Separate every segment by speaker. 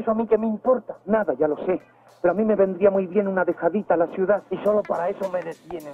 Speaker 1: ¿Eso a mí que me importa? Nada, ya lo sé. Pero a mí me vendría muy bien una dejadita a la ciudad y solo para eso me detienen.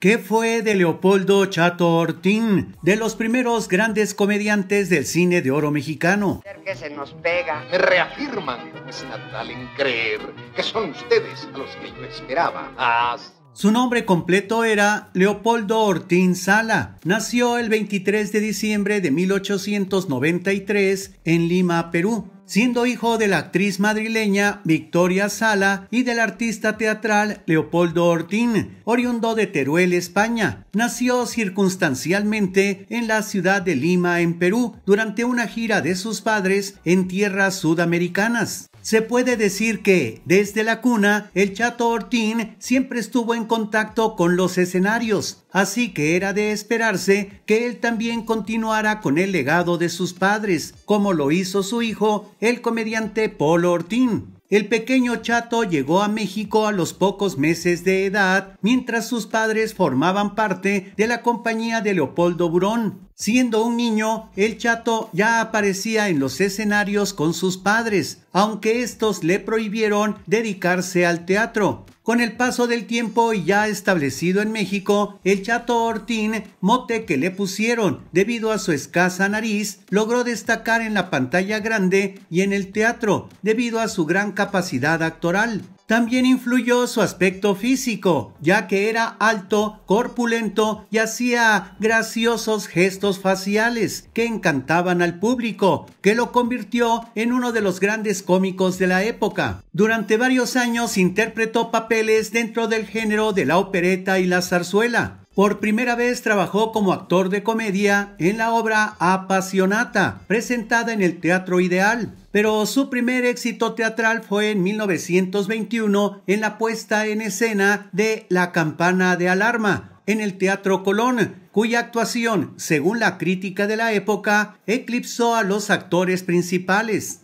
Speaker 1: ¿Qué fue de Leopoldo Chato Ortín, de los primeros grandes comediantes del cine de oro mexicano? Que se nos pega. Me reafirman, es natural en creer que son ustedes a los que yo esperaba. Hasta su nombre completo era Leopoldo Ortín Sala. Nació el 23 de diciembre de 1893 en Lima, Perú siendo hijo de la actriz madrileña Victoria Sala y del artista teatral Leopoldo Ortín, oriundo de Teruel, España. Nació circunstancialmente en la ciudad de Lima, en Perú, durante una gira de sus padres en tierras sudamericanas. Se puede decir que, desde la cuna, el Chato Ortín siempre estuvo en contacto con los escenarios, así que era de esperarse que él también continuara con el legado de sus padres, como lo hizo su hijo, el comediante Polo Ortín. El pequeño Chato llegó a México a los pocos meses de edad, mientras sus padres formaban parte de la compañía de Leopoldo Burón. Siendo un niño, el chato ya aparecía en los escenarios con sus padres, aunque estos le prohibieron dedicarse al teatro. Con el paso del tiempo y ya establecido en México, el Chato Ortín, mote que le pusieron debido a su escasa nariz, logró destacar en la pantalla grande y en el teatro debido a su gran capacidad actoral. También influyó su aspecto físico, ya que era alto, corpulento y hacía graciosos gestos faciales que encantaban al público, que lo convirtió en uno de los grandes cómicos de la época. Durante varios años interpretó papeles dentro del género de la opereta y la zarzuela, por primera vez trabajó como actor de comedia en la obra Apasionata, presentada en el Teatro Ideal, pero su primer éxito teatral fue en 1921 en la puesta en escena de La campana de alarma en el Teatro Colón, cuya actuación, según la crítica de la época, eclipsó a los actores principales.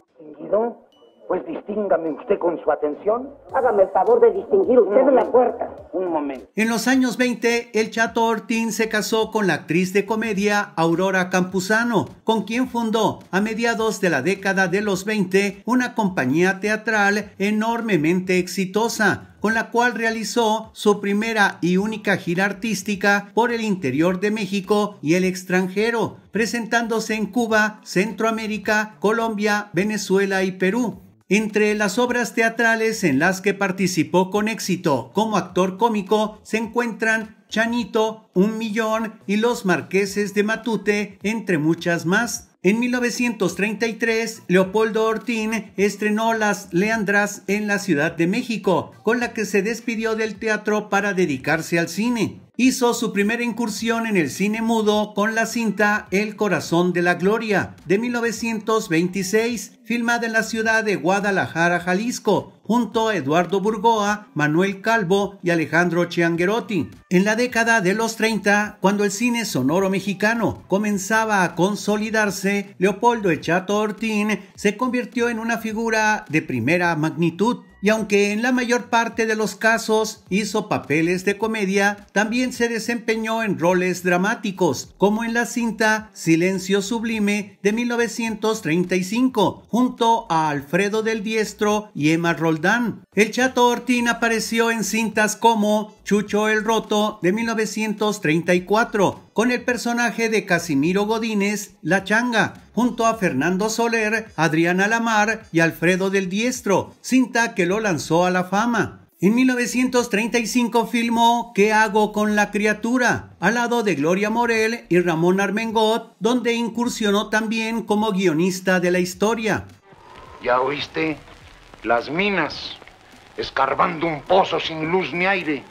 Speaker 1: Pues distíngame usted con su atención. Hágame el favor de distinguir usted de la puerta. Un momento. En los años 20, el Chato Ortín se casó con la actriz de comedia Aurora Campuzano, con quien fundó a mediados de la década de los 20 una compañía teatral enormemente exitosa con la cual realizó su primera y única gira artística por el interior de México y el extranjero, presentándose en Cuba, Centroamérica, Colombia, Venezuela y Perú. Entre las obras teatrales en las que participó con éxito como actor cómico se encuentran Chanito, Un Millón y Los Marqueses de Matute, entre muchas más. En 1933, Leopoldo Ortín estrenó Las Leandras en la Ciudad de México, con la que se despidió del teatro para dedicarse al cine hizo su primera incursión en el cine mudo con la cinta El Corazón de la Gloria de 1926, filmada en la ciudad de Guadalajara, Jalisco, junto a Eduardo Burgoa, Manuel Calvo y Alejandro Chiangherotti. En la década de los 30, cuando el cine sonoro mexicano comenzaba a consolidarse, Leopoldo Echato Ortín se convirtió en una figura de primera magnitud y aunque en la mayor parte de los casos hizo papeles de comedia, también se desempeñó en roles dramáticos, como en la cinta Silencio Sublime de 1935, junto a Alfredo del Diestro y Emma Roldán. El Chato Ortín apareció en cintas como Chucho el Roto de 1934, con el personaje de Casimiro Godínez, La Changa, junto a Fernando Soler, Adriana Lamar y Alfredo del Diestro, cinta que lo lanzó a la fama. En 1935 filmó ¿Qué hago con la criatura? al lado de Gloria Morel y Ramón Armengot, donde incursionó también como guionista de la historia. ¿Ya oíste? Las minas, escarbando un pozo sin luz ni aire.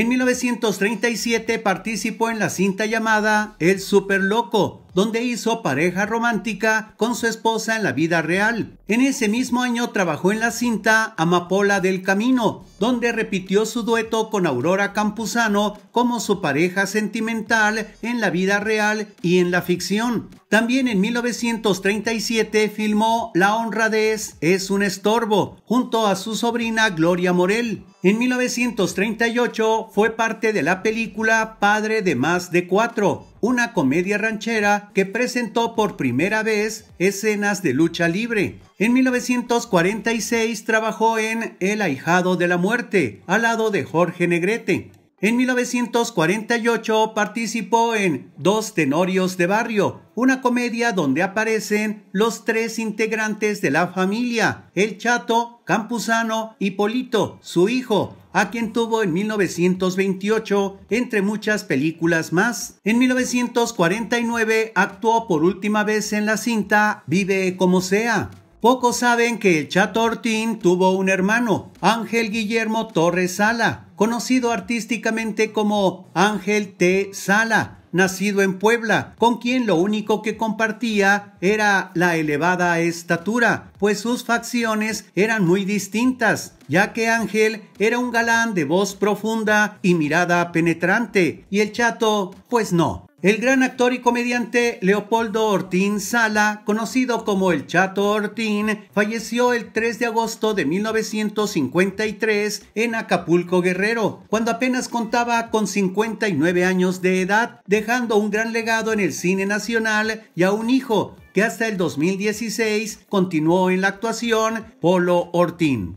Speaker 1: En 1937 participó en la cinta llamada El Super Loco, donde hizo pareja romántica con su esposa en la vida real. En ese mismo año trabajó en la cinta Amapola del Camino, donde repitió su dueto con Aurora Campuzano como su pareja sentimental en la vida real y en la ficción. También en 1937 filmó La honradez es un estorbo, junto a su sobrina Gloria Morel. En 1938 fue parte de la película Padre de más de cuatro, una comedia ranchera que presentó por primera vez escenas de lucha libre. En 1946 trabajó en El ahijado de la muerte, al lado de Jorge Negrete. En 1948 participó en Dos Tenorios de Barrio, una comedia donde aparecen los tres integrantes de la familia, el Chato, Campuzano y Polito, su hijo, a quien tuvo en 1928, entre muchas películas más. En 1949 actuó por última vez en la cinta Vive como sea. Pocos saben que el Chato Ortín tuvo un hermano, Ángel Guillermo Torres Sala, conocido artísticamente como Ángel T. Sala, nacido en Puebla, con quien lo único que compartía era la elevada estatura, pues sus facciones eran muy distintas, ya que Ángel era un galán de voz profunda y mirada penetrante, y el chato, pues no, el gran actor y comediante Leopoldo Ortín Sala, conocido como el Chato Ortín, falleció el 3 de agosto de 1953 en Acapulco Guerrero, cuando apenas contaba con 59 años de edad, dejando un gran legado en el cine nacional y a un hijo que hasta el 2016 continuó en la actuación, Polo Ortín.